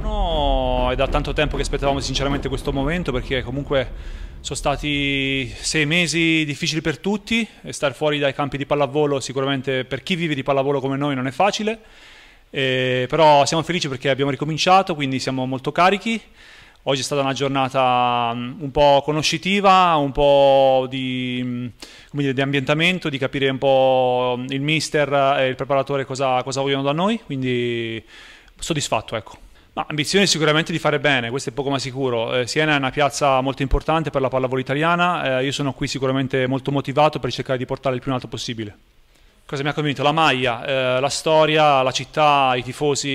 No, è da tanto tempo che aspettavamo sinceramente questo momento perché comunque sono stati sei mesi difficili per tutti e star fuori dai campi di pallavolo sicuramente per chi vive di pallavolo come noi non è facile. Eh, però siamo felici perché abbiamo ricominciato, quindi siamo molto carichi. Oggi è stata una giornata mm, un po' conoscitiva, un po' di, mm, dire, di ambientamento, di capire un po' mm, il mister e il preparatore cosa, cosa vogliono da noi, quindi soddisfatto ecco. Ma ambizione sicuramente di fare bene, questo è poco ma sicuro. Eh, Siena è una piazza molto importante per la pallavolo italiana, eh, io sono qui sicuramente molto motivato per cercare di portare il più in alto possibile. Cosa mi ha convinto? La maglia, eh, la storia, la città, i tifosi.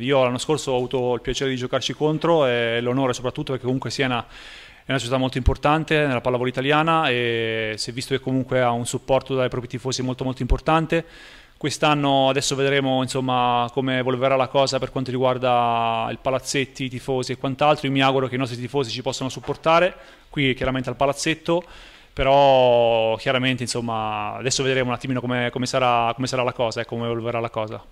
Io l'anno scorso ho avuto il piacere di giocarci contro e l'onore soprattutto perché comunque Siena è una società molto importante nella pallavolo italiana e si è visto che comunque ha un supporto dai propri tifosi molto molto importante. Quest'anno adesso vedremo insomma, come evolverà la cosa per quanto riguarda il palazzetti, i tifosi e quant'altro. Io mi auguro che i nostri tifosi ci possano supportare qui chiaramente al palazzetto però chiaramente insomma adesso vedremo un attimino come, come, sarà, come sarà, la cosa e eh, come evolverà la cosa.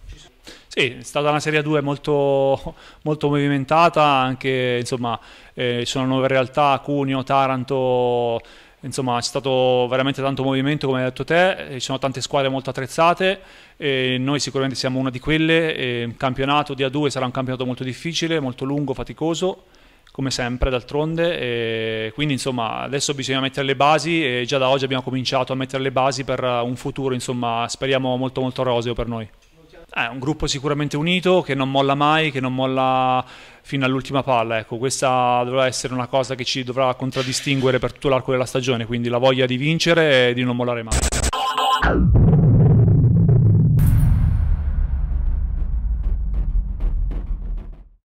Sì, è stata una Serie 2 molto, molto movimentata, anche insomma eh, ci sono nuove realtà, Cuneo, Taranto, insomma c'è stato veramente tanto movimento come hai detto te, ci sono tante squadre molto attrezzate, e noi sicuramente siamo una di quelle, il campionato di A2 sarà un campionato molto difficile, molto lungo, faticoso come sempre d'altronde e quindi insomma adesso bisogna mettere le basi e già da oggi abbiamo cominciato a mettere le basi per eh, un futuro insomma speriamo molto molto roseo per noi. È eh, un gruppo sicuramente unito che non molla mai, che non molla fino all'ultima palla. Ecco, questa dovrà essere una cosa che ci dovrà contraddistinguere per tutto l'arco della stagione, quindi la voglia di vincere e di non mollare mai.